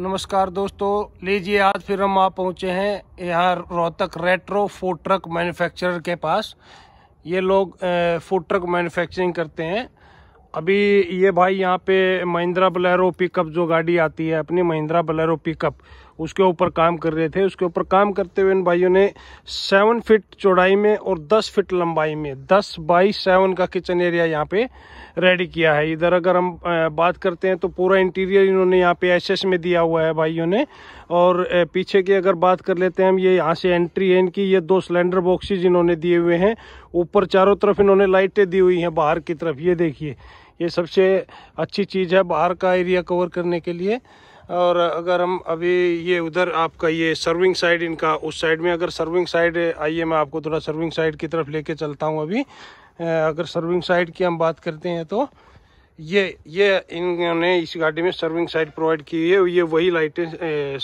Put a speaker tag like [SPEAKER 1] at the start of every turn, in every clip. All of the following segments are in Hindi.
[SPEAKER 1] नमस्कार दोस्तों लीजिए आज फिर हम आप पहुँचे हैं यहाँ Rohtak retro food truck manufacturer के पास ये लोग फूड ट्रक मैन्युफैक्चरिंग करते हैं अभी ये भाई यहाँ पे महिंद्रा बलैरो पिकअप जो गाड़ी आती है अपनी महिंद्रा बलैरो पिकअप उसके ऊपर काम कर रहे थे उसके ऊपर काम करते हुए इन भाइयों ने सेवन फिट चौड़ाई में और दस फिट लंबाई में दस बाई सेवन का किचन एरिया यहाँ पे रेडी किया है इधर अगर हम बात करते हैं तो पूरा इंटीरियर इन्होंने यहाँ पे एसएस में दिया हुआ है भाइयों ने और पीछे की अगर बात कर लेते हैं हम ये यहाँ से एंट्री है इनकी ये दो सिलेंडर बॉक्सेज इन्होंने दिए हुए हैं ऊपर चारों तरफ इन्होंने लाइटें दी हुई हैं बाहर की तरफ ये देखिए ये सबसे अच्छी चीज़ है बाहर का एरिया कवर करने के लिए और अगर हम अभी ये उधर आपका ये सर्विंग साइड इनका उस साइड में अगर सर्विंग साइड आइए मैं आपको थोड़ा सर्विंग साइड की तरफ लेके चलता हूँ अभी अगर सर्विंग साइड की हम बात करते हैं तो ये ये इन्होंने इस गाड़ी में सर्विंग साइड प्रोवाइड की है ये वही लाइटें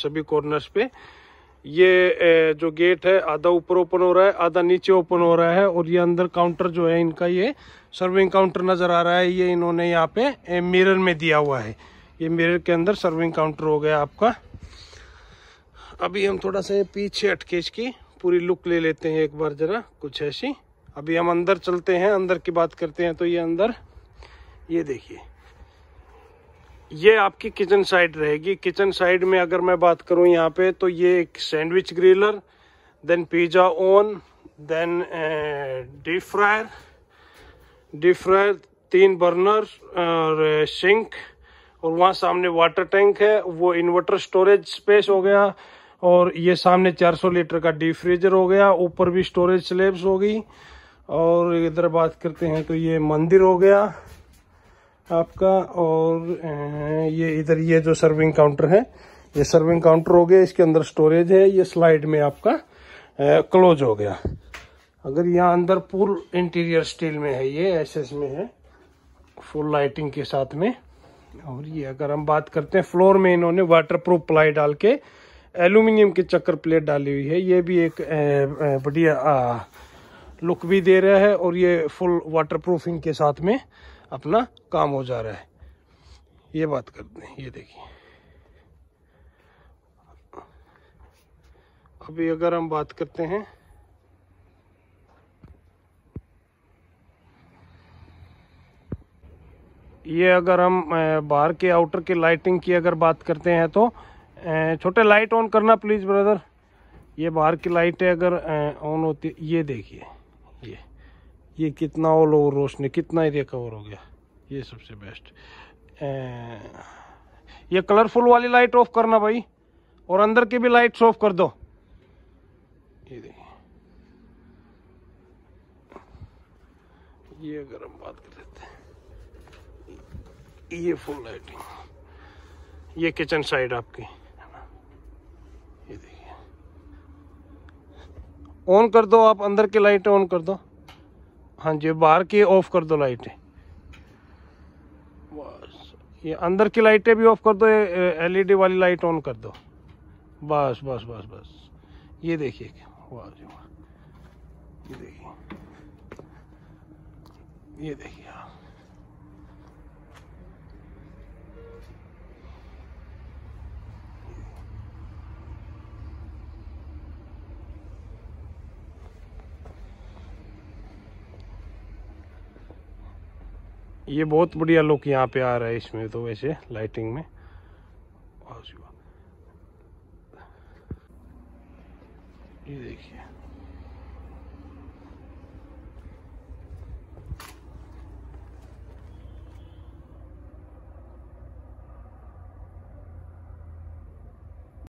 [SPEAKER 1] सभी कॉर्नर्स पे ये जो गेट है आधा ऊपर ओपन हो रहा है आधा नीचे ओपन हो रहा है और ये अंदर काउंटर जो है इनका ये सर्विंग काउंटर नज़र आ रहा है ये इन्होंने यहाँ पे मिरर में दिया हुआ है ये मिरर के अंदर सर्विंग काउंटर हो गया आपका अभी हम थोड़ा सा पीछे अटके इसकी पूरी लुक ले लेते हैं एक बार ज़रा कुछ ऐसी अभी हम अंदर चलते हैं अंदर की बात करते हैं तो ये अंदर ये देखिए ये आपकी किचन साइड रहेगी किचन साइड में अगर मैं बात करूं यहाँ पे तो ये एक sandwich griller then pizza oven then deep fryer deep fryer तीन बर्नर और सिंक और वहाँ सामने वाटर टैंक है वो इन्वर्टर स्टोरेज स्पेस हो गया और ये सामने 400 लीटर का डीप फ्रीजर हो गया ऊपर भी स्टोरेज स्लेब्स होगी और इधर बात करते हैं तो ये मंदिर हो गया आपका और ये इधर ये जो सर्विंग काउंटर है ये सर्विंग काउंटर हो गया इसके अंदर स्टोरेज है ये स्लाइड में आपका क्लोज हो गया अगर यहाँ अंदर पूल इंटीरियर स्टील में है ये एसएस में है फुल लाइटिंग के साथ में और ये अगर हम बात करते हैं फ्लोर में इन्होंने वाटर प्रूफ प्लाई डाल के एल्यूमिनियम के चक्कर प्लेट डाली हुई है ये भी एक बढ़िया लुक भी दे रहा है और ये फुल वाटर प्रूफिंग के साथ में अपना काम हो जा रहा है ये बात करते हैं ये देखिए अभी अगर हम बात करते हैं ये अगर हम बाहर के आउटर के लाइटिंग की अगर बात करते हैं तो छोटे लाइट ऑन करना प्लीज़ ब्रदर ये बाहर की लाइटें अगर ऑन होती ये देखिए ये ये कितना ऑल ओवर रोशनी कितना एरिया कवर हो गया ये सबसे बेस्ट ये कलरफुल वाली लाइट ऑफ करना भाई और अंदर की भी लाइट्स ऑफ कर दो ये देखिए ये अगर हम बात कर लेते हैं ये फुल लाइटिंग ये किचन साइड आपकी ऑन कर दो आप अंदर की लाइट ऑन कर दो हाँ जी बाहर की ऑफ कर दो लाइटें ये अंदर की लाइटें भी ऑफ कर दो एलईडी वाली लाइट ऑन कर दो बस बस बस बस ये देखिए वाह ये देखिए ये देखिए आप ये बहुत बढ़िया लुक यहाँ पे आ रहा है इसमें तो वैसे लाइटिंग में ये देखिए